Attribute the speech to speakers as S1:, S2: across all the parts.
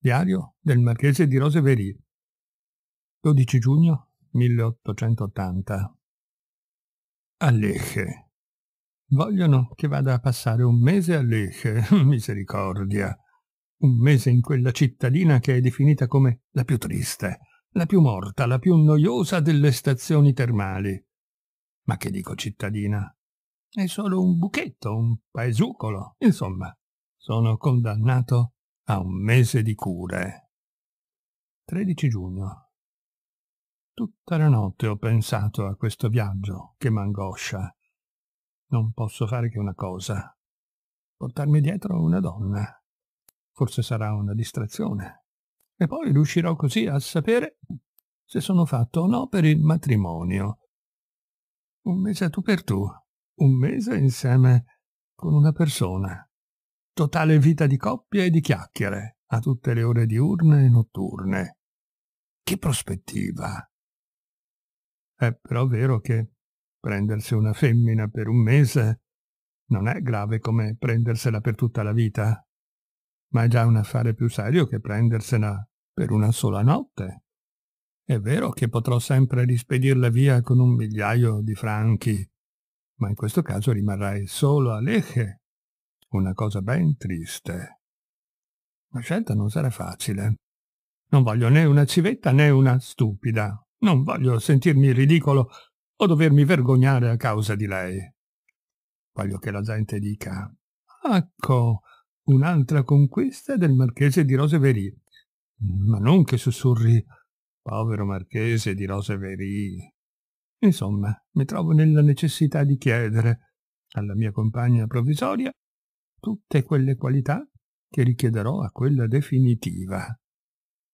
S1: Diario del Marchese di Roseverie 12 giugno 1880 A Lecce Vogliono che vada a passare un mese a Lecce, misericordia. Un mese in quella cittadina che è definita come la più triste, la più morta, la più noiosa delle stazioni termali. Ma che dico cittadina? È solo un buchetto, un paesucolo, insomma. Sono condannato a un mese di cure. 13 giugno. Tutta la notte ho pensato a questo viaggio che m'angoscia. Non posso fare che una cosa. Portarmi dietro una donna. Forse sarà una distrazione. E poi riuscirò così a sapere se sono fatto o no per il matrimonio. Un mese tu per tu, un mese insieme con una persona Totale vita di coppia e di chiacchiere, a tutte le ore diurne e notturne. Che prospettiva! È però vero che prendersi una femmina per un mese non è grave come prendersela per tutta la vita, ma è già un affare più serio che prendersela per una sola notte. È vero che potrò sempre rispedirla via con un migliaio di franchi, ma in questo caso rimarrai solo a Leche una cosa ben triste. La scelta non sarà facile. Non voglio né una civetta né una stupida. Non voglio sentirmi ridicolo o dovermi vergognare a causa di lei. Voglio che la gente dica «Ecco, un'altra conquista del marchese di Roseverie». Ma non che sussurri «Povero marchese di Roseverie». Insomma, mi trovo nella necessità di chiedere alla mia compagna provvisoria tutte quelle qualità che richiederò a quella definitiva.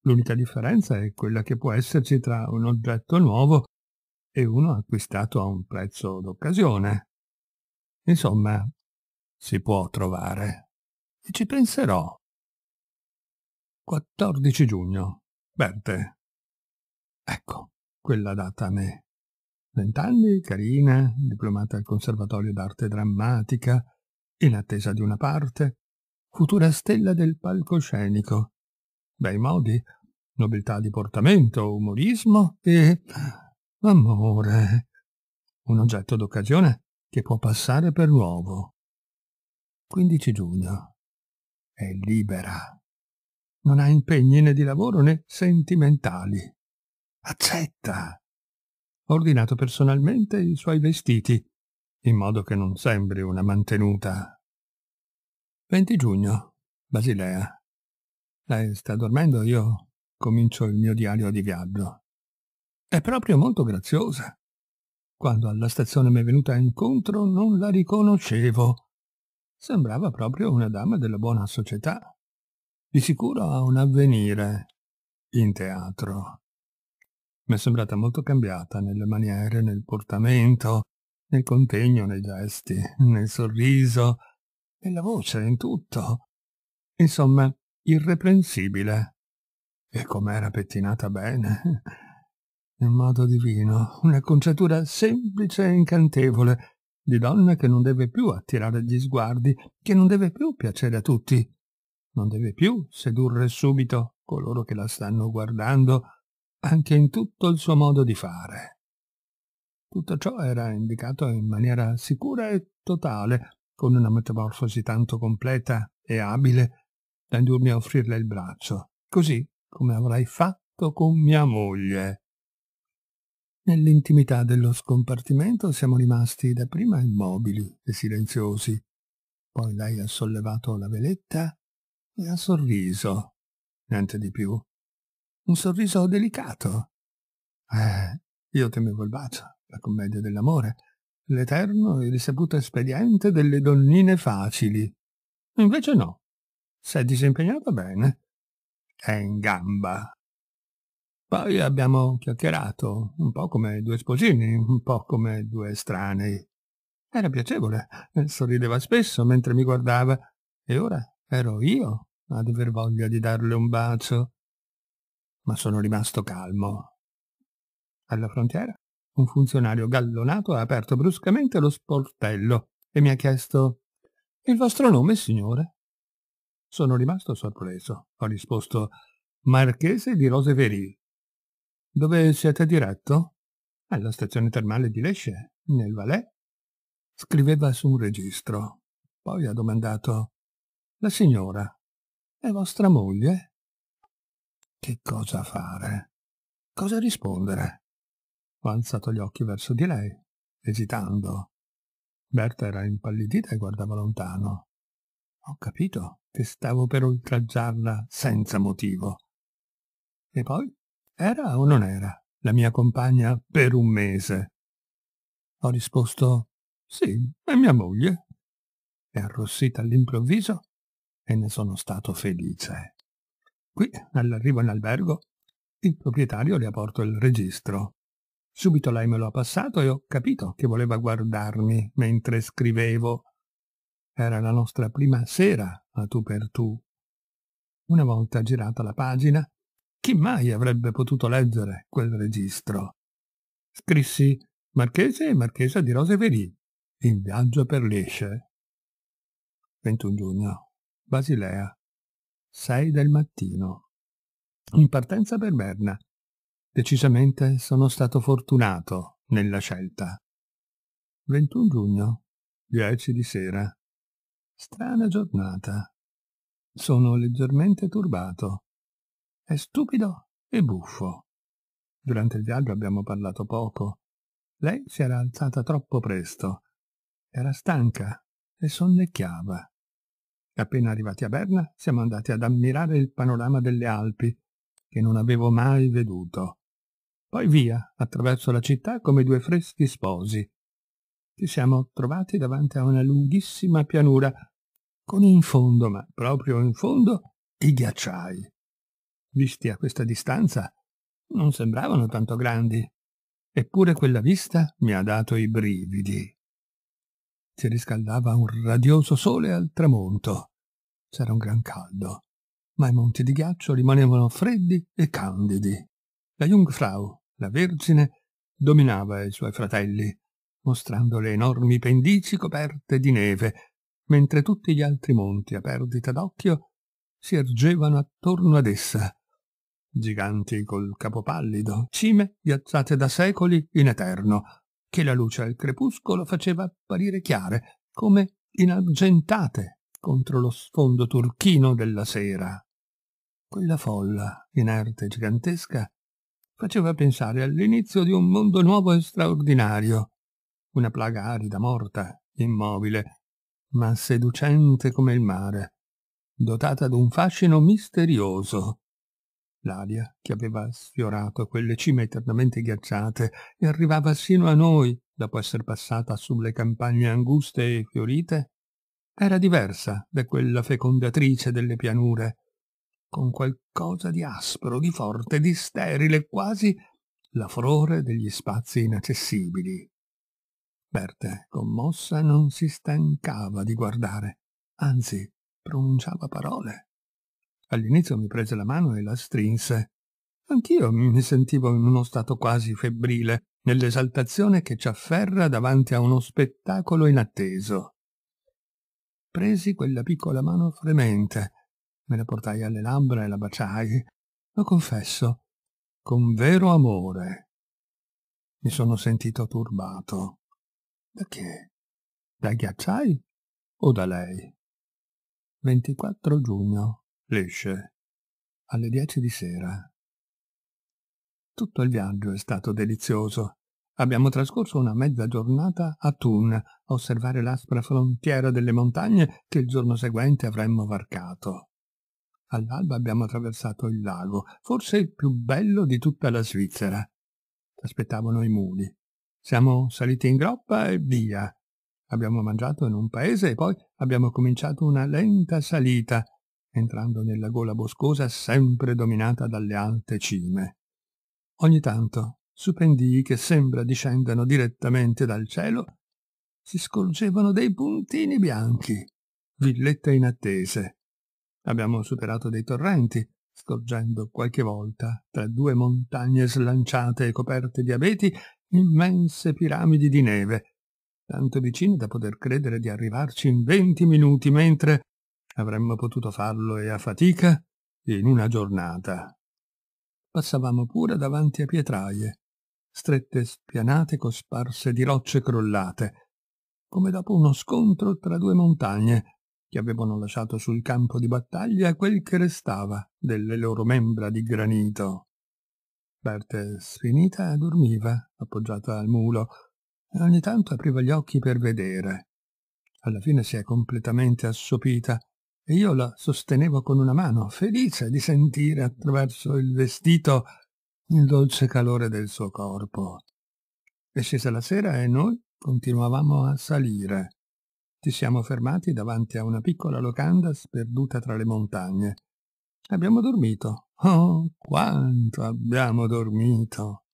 S1: L'unica differenza è quella che può esserci tra un oggetto nuovo e uno acquistato a un prezzo d'occasione. Insomma, si può trovare. E ci penserò. 14 giugno. Berte. Ecco, quella data a me. Vent'anni, carina, diplomata al Conservatorio d'arte drammatica, in attesa di una parte, futura stella del palcoscenico. Bei modi, nobiltà di portamento, umorismo e amore. Un oggetto d'occasione che può passare per nuovo. 15 giugno. È libera. Non ha impegni né di lavoro né sentimentali. Accetta. Ho ordinato personalmente i suoi vestiti, in modo che non sembri una mantenuta 20 giugno, Basilea. Lei sta dormendo, io comincio il mio diario di viaggio. È proprio molto graziosa. Quando alla stazione mi è venuta incontro non la riconoscevo. Sembrava proprio una dama della buona società. Di sicuro ha un avvenire in teatro. Mi è sembrata molto cambiata nelle maniere, nel portamento, nel contegno, nei gesti, nel sorriso, nella voce, in tutto. Insomma, irreprensibile. E com'era pettinata bene. In modo divino, una conciatura semplice e incantevole, di donna che non deve più attirare gli sguardi, che non deve più piacere a tutti, non deve più sedurre subito coloro che la stanno guardando, anche in tutto il suo modo di fare. Tutto ciò era indicato in maniera sicura e totale, con una metamorfosi tanto completa e abile da indurmi a offrirle il braccio, così come avrai fatto con mia moglie. Nell'intimità dello scompartimento siamo rimasti dapprima immobili e silenziosi. Poi lei ha sollevato la veletta e ha sorriso. Niente di più. Un sorriso delicato. Eh, io temevo il bacio, la commedia dell'amore, l'eterno e risaputo espediente delle donnine facili. Invece no, si è disimpegnata bene. È in gamba. Poi abbiamo chiacchierato, un po' come due sposini, un po' come due estranei. Era piacevole, eh, sorrideva spesso mentre mi guardava, e ora ero io ad aver voglia di darle un bacio. Ma sono rimasto calmo. Alla frontiera un funzionario gallonato ha aperto bruscamente lo sportello e mi ha chiesto Il vostro nome, signore? Sono rimasto sorpreso. Ho risposto Marchese di Roseveri. Dove siete diretto? Alla stazione termale di Lesce, nel Valais. Scriveva su un registro. Poi ha domandato La signora è vostra moglie? Che cosa fare? Cosa rispondere? Ho alzato gli occhi verso di lei, esitando. Berta era impallidita e guardava lontano. Ho capito che stavo per oltraggiarla senza motivo. E poi? Era o non era la mia compagna per un mese? Ho risposto sì, è mia moglie. È arrossita all'improvviso e ne sono stato felice. Qui, all'arrivo in albergo, il proprietario le ha portato il registro. Subito lei me lo ha passato e ho capito che voleva guardarmi mentre scrivevo. Era la nostra prima sera a tu per tu. Una volta girata la pagina, chi mai avrebbe potuto leggere quel registro? Scrissi Marchese e Marchesa di Roseverì, in viaggio per Lesce. 21 giugno, Basilea, 6 del mattino. In partenza per Berna, Decisamente sono stato fortunato nella scelta. 21 giugno, 10 di sera. Strana giornata. Sono leggermente turbato. È stupido e buffo. Durante il viaggio abbiamo parlato poco. Lei si era alzata troppo presto. Era stanca e sonnecchiava. Appena arrivati a Berna siamo andati ad ammirare il panorama delle Alpi, che non avevo mai veduto poi via, attraverso la città come due freschi sposi. Ci siamo trovati davanti a una lunghissima pianura, con in fondo, ma proprio in fondo, i ghiacciai. Visti a questa distanza, non sembravano tanto grandi, eppure quella vista mi ha dato i brividi. Si riscaldava un radioso sole al tramonto. C'era un gran caldo, ma i monti di ghiaccio rimanevano freddi e candidi. La Jungfrau, la Vergine dominava i suoi fratelli, mostrando le enormi pendici coperte di neve, mentre tutti gli altri monti a perdita d'occhio si ergevano attorno ad essa, giganti col capo pallido, cime ghiacciate da secoli in eterno, che la luce al crepuscolo faceva apparire chiare, come inargentate contro lo sfondo turchino della sera. Quella folla, inerte e gigantesca, faceva pensare all'inizio di un mondo nuovo e straordinario, una plaga arida, morta, immobile, ma seducente come il mare, dotata d'un fascino misterioso. L'aria che aveva sfiorato quelle cime eternamente ghiacciate e arrivava sino a noi, dopo esser passata sulle campagne anguste e fiorite, era diversa da quella fecondatrice delle pianure, con qualcosa di aspro, di forte, di sterile, quasi la furore degli spazi inaccessibili. Bertè, commossa, non si stancava di guardare, anzi pronunciava parole. All'inizio mi prese la mano e la strinse. Anch'io mi sentivo in uno stato quasi febbrile, nell'esaltazione che ci afferra davanti a uno spettacolo inatteso. Presi quella piccola mano fremente, me la portai alle labbra e la baciai, lo confesso, con vero amore. Mi sono sentito turbato. Da che? Dai ghiacciai o da lei? 24 giugno, Lesce, alle 10 di sera. Tutto il viaggio è stato delizioso. Abbiamo trascorso una mezza giornata a Thun a osservare l'aspra frontiera delle montagne che il giorno seguente avremmo varcato. All'alba abbiamo attraversato il lago, forse il più bello di tutta la Svizzera. Aspettavano i muli. Siamo saliti in groppa e via. Abbiamo mangiato in un paese e poi abbiamo cominciato una lenta salita, entrando nella gola boscosa sempre dominata dalle alte cime. Ogni tanto, su pendii che sembra discendano direttamente dal cielo, si scorgevano dei puntini bianchi, villette inattese. Abbiamo superato dei torrenti, scorgendo qualche volta, tra due montagne slanciate e coperte di abeti, immense piramidi di neve, tanto vicine da poter credere di arrivarci in venti minuti, mentre avremmo potuto farlo e a fatica in una giornata. Passavamo pure davanti a pietraie, strette spianate cosparse di rocce crollate, come dopo uno scontro tra due montagne, che avevano lasciato sul campo di battaglia quel che restava delle loro membra di granito. Bertes finita dormiva, appoggiata al mulo, e ogni tanto apriva gli occhi per vedere. Alla fine si è completamente assopita e io la sostenevo con una mano, felice di sentire attraverso il vestito il dolce calore del suo corpo. È scesa la sera e noi continuavamo a salire. Ci siamo fermati davanti a una piccola locanda sperduta tra le montagne. Abbiamo dormito. Oh, quanto abbiamo dormito!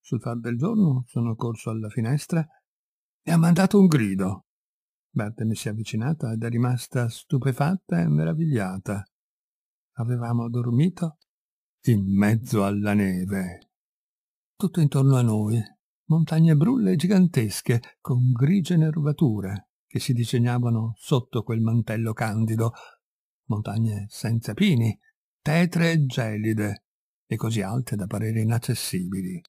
S1: Sul far del giorno sono corso alla finestra e ha mandato un grido. Bart mi si è avvicinata ed è rimasta stupefatta e meravigliata. Avevamo dormito in mezzo alla neve. Tutto intorno a noi, montagne brulle gigantesche con grigie nervature che si disegnavano sotto quel mantello candido, montagne senza pini, tetre e gelide, e così alte da parere inaccessibili.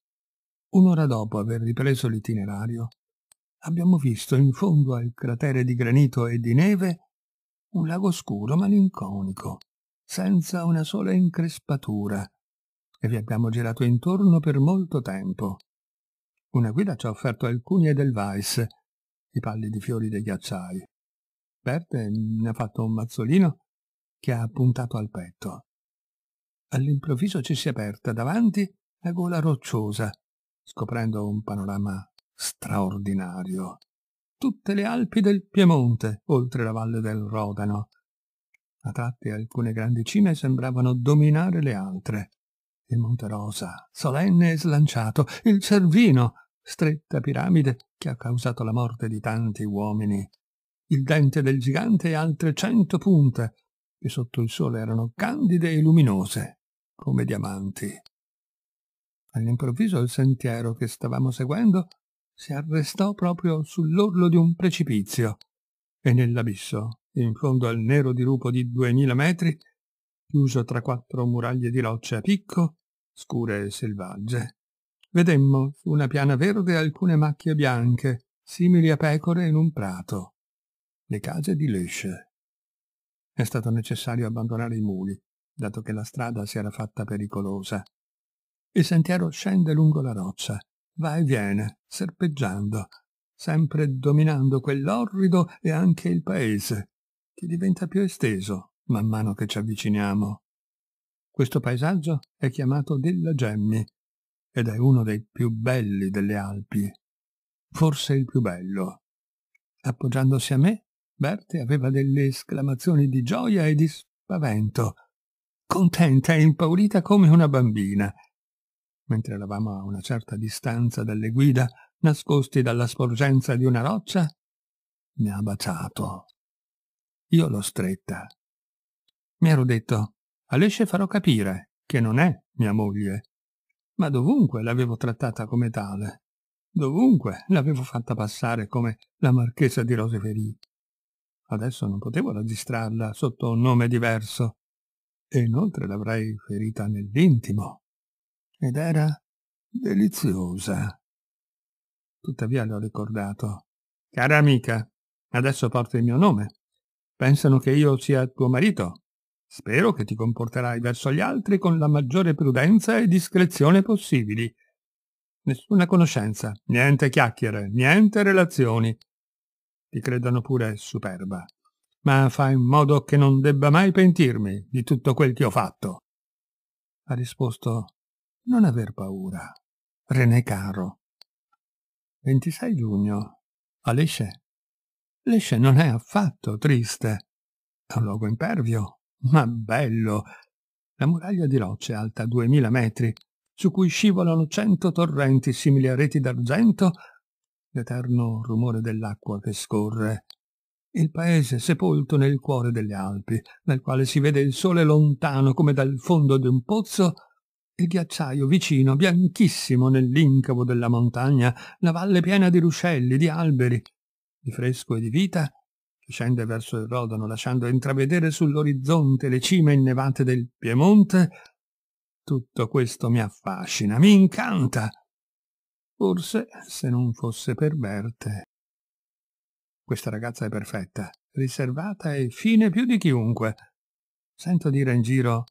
S1: Un'ora dopo aver ripreso l'itinerario, abbiamo visto in fondo al cratere di granito e di neve un lago scuro malinconico, senza una sola increspatura, e vi abbiamo girato intorno per molto tempo. Una guida ci ha offerto alcuni Edelweiss, i pallidi fiori dei ghiacciai. Bert ne ha fatto un mazzolino che ha puntato al petto. All'improvviso ci si è aperta davanti la gola rocciosa, scoprendo un panorama straordinario. Tutte le Alpi del Piemonte, oltre la valle del Rodano. A tratti alcune grandi cime sembravano dominare le altre. Il Monte Rosa, solenne e slanciato, il Cervino, stretta piramide che ha causato la morte di tanti uomini, il dente del gigante e altre cento punte, che sotto il sole erano candide e luminose, come diamanti. All'improvviso il sentiero che stavamo seguendo si arrestò proprio sull'orlo di un precipizio e nell'abisso, in fondo al nero dirupo di duemila metri, chiuso tra quattro muraglie di rocce a picco, scure e selvagge, Vedemmo su una piana verde alcune macchie bianche, simili a pecore in un prato. Le case di Lesce. È stato necessario abbandonare i muli, dato che la strada si era fatta pericolosa. Il sentiero scende lungo la roccia, va e viene, serpeggiando, sempre dominando quell'orrido e anche il paese, che diventa più esteso man mano che ci avviciniamo. Questo paesaggio è chiamato della Gemmi ed è uno dei più belli delle Alpi, forse il più bello. Appoggiandosi a me, Berti aveva delle esclamazioni di gioia e di spavento, contenta e impaurita come una bambina. Mentre eravamo a una certa distanza dalle guida, nascosti dalla sporgenza di una roccia, mi ha baciato. Io l'ho stretta. Mi ero detto, Alesce farò capire che non è mia moglie, ma dovunque l'avevo trattata come tale, dovunque l'avevo fatta passare come la marchesa di Roseferì. Adesso non potevo registrarla sotto un nome diverso, e inoltre l'avrei ferita nell'intimo. Ed era deliziosa. Tuttavia le ho ricordato. Cara amica, adesso porto il mio nome. Pensano che io sia tuo marito. Spero che ti comporterai verso gli altri con la maggiore prudenza e discrezione possibili. Nessuna conoscenza, niente chiacchiere, niente relazioni. Ti credano pure superba. Ma fai in modo che non debba mai pentirmi di tutto quel che ho fatto. Ha risposto non aver paura. René Caro. 26 giugno. A Lesce non è affatto triste. È un luogo impervio, ma bello! La muraglia di rocce alta duemila metri, su cui scivolano cento torrenti simili a reti d'argento, l'eterno rumore dell'acqua che scorre. Il paese sepolto nel cuore delle Alpi, nel quale si vede il sole lontano come dal fondo di un pozzo, il ghiacciaio vicino, bianchissimo nell'incavo della montagna, la valle piena di ruscelli, di alberi, di fresco e di vita, che scende verso il Rodano lasciando intravedere sull'orizzonte le cime innevate del Piemonte, tutto questo mi affascina, mi incanta. Forse se non fosse per Berte. Questa ragazza è perfetta, riservata e fine più di chiunque. Sento dire in giro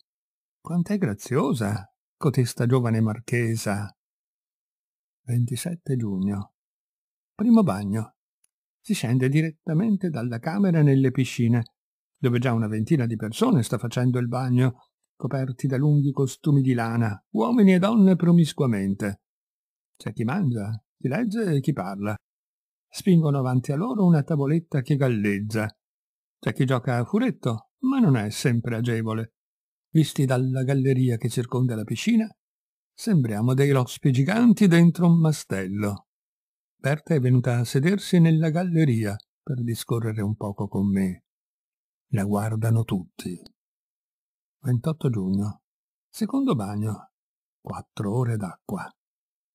S1: quant'è graziosa cotesta giovane marchesa. 27 giugno. Primo bagno si scende direttamente dalla camera nelle piscine, dove già una ventina di persone sta facendo il bagno, coperti da lunghi costumi di lana, uomini e donne promiscuamente. C'è chi mangia, chi legge e chi parla. Spingono avanti a loro una tavoletta che galleggia. C'è chi gioca a furetto, ma non è sempre agevole. Visti dalla galleria che circonda la piscina, sembriamo dei rospi giganti dentro un mastello. Berta è venuta a sedersi nella galleria per discorrere un poco con me. La guardano tutti. 28 giugno. Secondo bagno. Quattro ore d'acqua.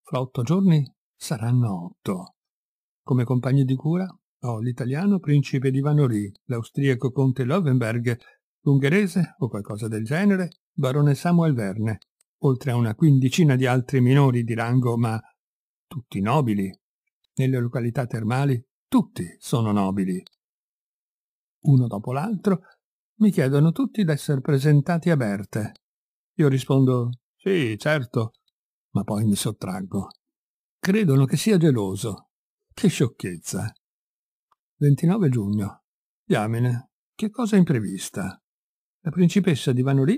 S1: Fra otto giorni saranno otto. Come compagni di cura ho l'italiano principe di Vanori, l'austriaco conte Lovenberg, l'ungherese o qualcosa del genere, barone Samuel Verne, oltre a una quindicina di altri minori di rango, ma tutti nobili, nelle località termali, tutti sono nobili. Uno dopo l'altro mi chiedono tutti d'essere presentati a Berte. Io rispondo sì, certo, ma poi mi sottraggo. Credono che sia geloso. Che sciocchezza. 29 giugno. Diamine, che cosa imprevista. La principessa di Vanolì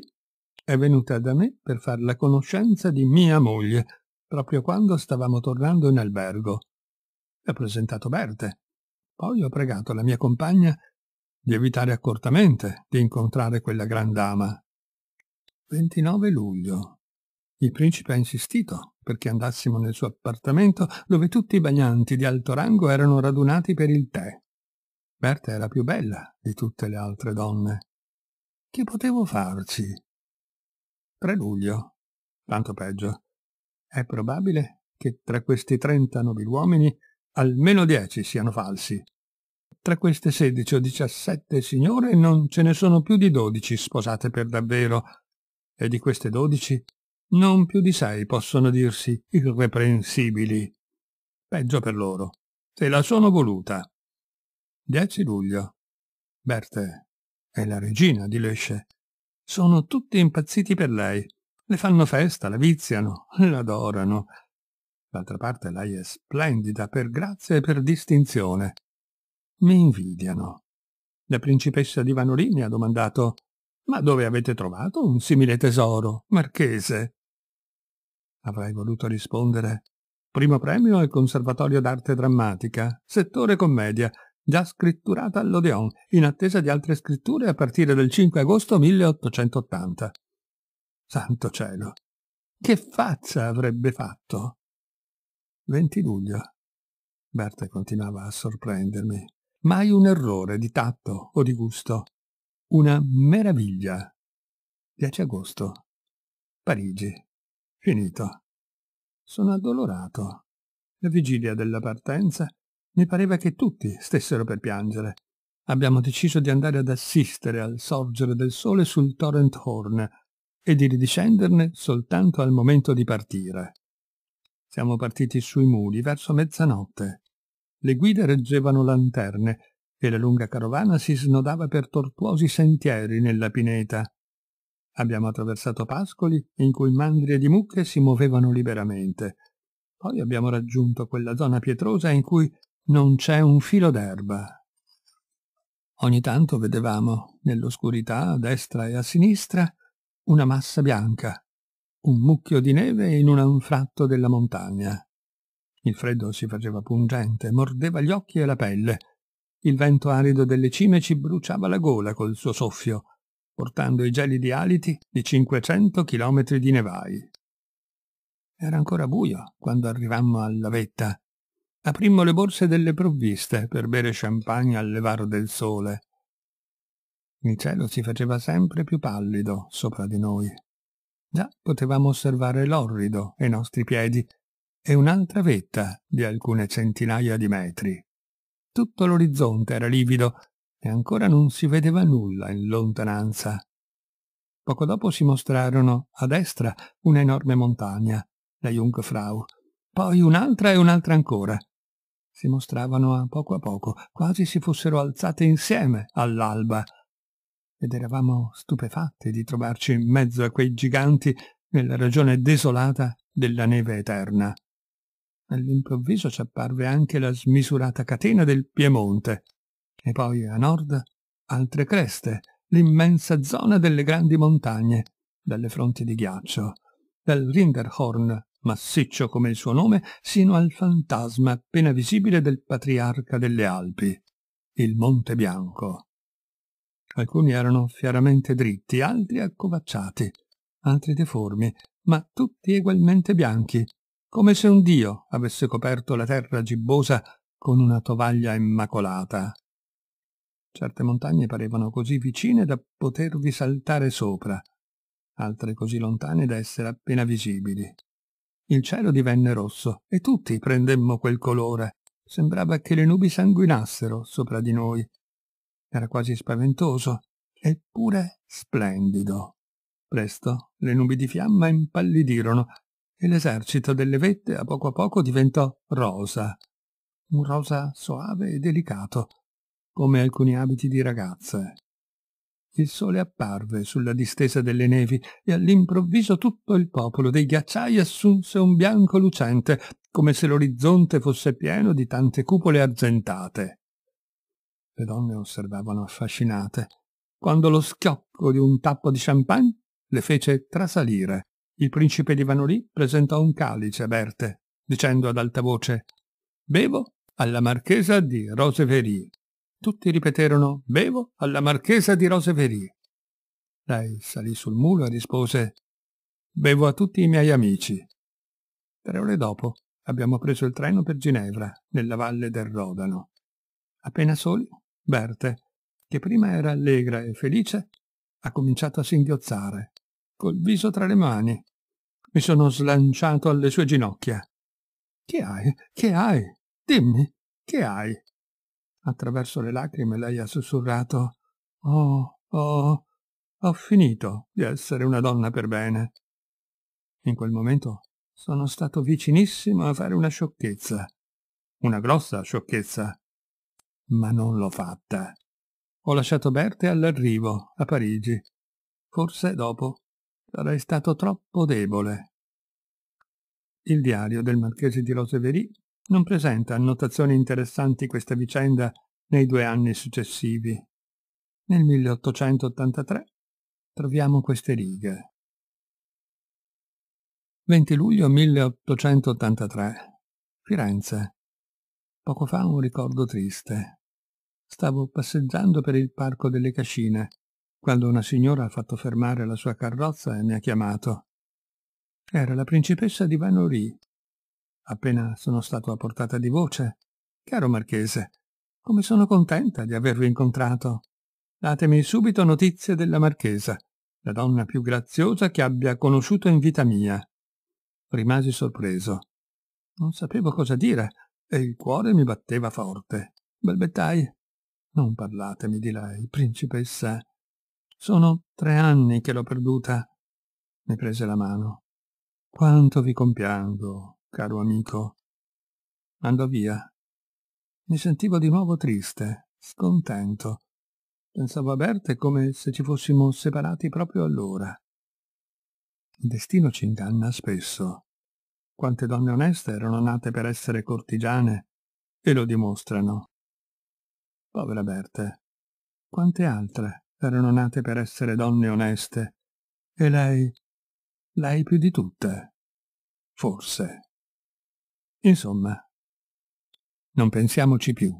S1: è venuta da me per far la conoscenza di mia moglie, proprio quando stavamo tornando in albergo e ho presentato Berte. Poi ho pregato la mia compagna di evitare accortamente di incontrare quella gran dama. 29 luglio. Il principe ha insistito perché andassimo nel suo appartamento dove tutti i bagnanti di alto rango erano radunati per il tè. Berta era più bella di tutte le altre donne. Che potevo farci? 3 luglio. Tanto peggio. È probabile che tra questi 30 nobiluomini almeno dieci siano falsi. Tra queste sedici o diciassette signore non ce ne sono più di dodici sposate per davvero, e di queste dodici non più di sei possono dirsi irreprensibili. Peggio per loro. Se la sono voluta. 10 luglio. Berthe è la regina di Lesce. Sono tutti impazziti per lei. Le fanno festa, la viziano, l'adorano. D'altra parte lei è splendida per grazia e per distinzione. Mi invidiano. La principessa di Vanolini ha domandato «Ma dove avete trovato un simile tesoro, marchese?» Avrei voluto rispondere «Primo premio al Conservatorio d'Arte Drammatica, settore commedia, già scritturata all'Odeon, in attesa di altre scritture a partire dal 5 agosto 1880». Santo cielo! Che faccia avrebbe fatto? 20 luglio. Berta continuava a sorprendermi. Mai un errore di tatto o di gusto. Una meraviglia. 10 agosto. Parigi. Finito. Sono addolorato. La vigilia della partenza mi pareva che tutti stessero per piangere. Abbiamo deciso di andare ad assistere al sorgere del sole sul torrent Horn e di ridiscenderne soltanto al momento di partire. Siamo partiti sui muli verso mezzanotte. Le guide reggevano lanterne e la lunga carovana si snodava per tortuosi sentieri nella pineta. Abbiamo attraversato pascoli in cui mandrie di mucche si muovevano liberamente. Poi abbiamo raggiunto quella zona pietrosa in cui non c'è un filo d'erba. Ogni tanto vedevamo, nell'oscurità, a destra e a sinistra, una massa bianca, un mucchio di neve in un anfratto della montagna. Il freddo si faceva pungente, mordeva gli occhi e la pelle. Il vento arido delle cime ci bruciava la gola col suo soffio, portando i gelidi aliti di 500 chilometri di nevai. Era ancora buio quando arrivammo alla vetta. Aprimmo le borse delle provviste per bere champagne al levaro del sole. Il cielo si faceva sempre più pallido sopra di noi. Già potevamo osservare l'orrido ai nostri piedi e un'altra vetta di alcune centinaia di metri. Tutto l'orizzonte era livido e ancora non si vedeva nulla in lontananza. Poco dopo si mostrarono a destra un'enorme montagna, la Jungfrau, poi un'altra e un'altra ancora. Si mostravano a poco a poco, quasi si fossero alzate insieme all'alba, ed eravamo stupefatti di trovarci in mezzo a quei giganti nella regione desolata della neve eterna. All'improvviso ci apparve anche la smisurata catena del Piemonte e poi a nord altre creste, l'immensa zona delle grandi montagne, dalle fronti di ghiaccio, dal Rinderhorn, massiccio come il suo nome, sino al fantasma appena visibile del patriarca delle Alpi, il Monte Bianco. Alcuni erano fieramente dritti, altri accovacciati, altri deformi, ma tutti egualmente bianchi, come se un dio avesse coperto la terra gibbosa con una tovaglia immacolata. Certe montagne parevano così vicine da potervi saltare sopra, altre così lontane da essere appena visibili. Il cielo divenne rosso e tutti prendemmo quel colore. Sembrava che le nubi sanguinassero sopra di noi era quasi spaventoso, eppure splendido. Presto le nubi di fiamma impallidirono e l'esercito delle vette a poco a poco diventò rosa, un rosa soave e delicato, come alcuni abiti di ragazze. Il sole apparve sulla distesa delle nevi e all'improvviso tutto il popolo dei ghiacciai assunse un bianco lucente, come se l'orizzonte fosse pieno di tante cupole argentate le donne osservavano affascinate, quando lo schiocco di un tappo di champagne le fece trasalire. Il principe di Vanolì presentò un calice a Berte, dicendo ad alta voce «Bevo alla marchesa di Roseveri». Tutti ripeterono «Bevo alla marchesa di Roseveri». Lei salì sul mulo e rispose «Bevo a tutti i miei amici». Tre ore dopo abbiamo preso il treno per Ginevra, nella valle del Rodano. Appena soli Berte, che prima era allegra e felice, ha cominciato a singhiozzare, col viso tra le mani. Mi sono slanciato alle sue ginocchia. Che hai? Che hai? Dimmi, che hai? Attraverso le lacrime lei ha sussurrato Oh, oh, ho finito di essere una donna per bene. In quel momento sono stato vicinissimo a fare una sciocchezza, una grossa sciocchezza, ma non l'ho fatta. Ho lasciato Berthe all'arrivo, a Parigi. Forse dopo sarei stato troppo debole. Il diario del marchese di Rosevery non presenta annotazioni interessanti questa vicenda nei due anni successivi. Nel 1883 troviamo queste righe. 20 luglio 1883. Firenze. Poco fa un ricordo triste. Stavo passeggiando per il parco delle cascine, quando una signora ha fatto fermare la sua carrozza e mi ha chiamato. Era la principessa di Vanori. Appena sono stato a portata di voce. Caro marchese, come sono contenta di avervi incontrato. Datemi subito notizie della marchesa, la donna più graziosa che abbia conosciuto in vita mia. Rimasi sorpreso. Non sapevo cosa dire e il cuore mi batteva forte. Balbettai. Non parlatemi di lei, principessa. Sono tre anni che l'ho perduta. Mi prese la mano. Quanto vi compiango, caro amico. Andò via. Mi sentivo di nuovo triste, scontento. Pensavo a Berta come se ci fossimo separati proprio allora. Il destino ci inganna spesso. Quante donne oneste erano nate per essere cortigiane e lo dimostrano. Povera Berthe. Quante altre erano nate per essere donne oneste. E lei... lei più di tutte. Forse. Insomma. Non pensiamoci più.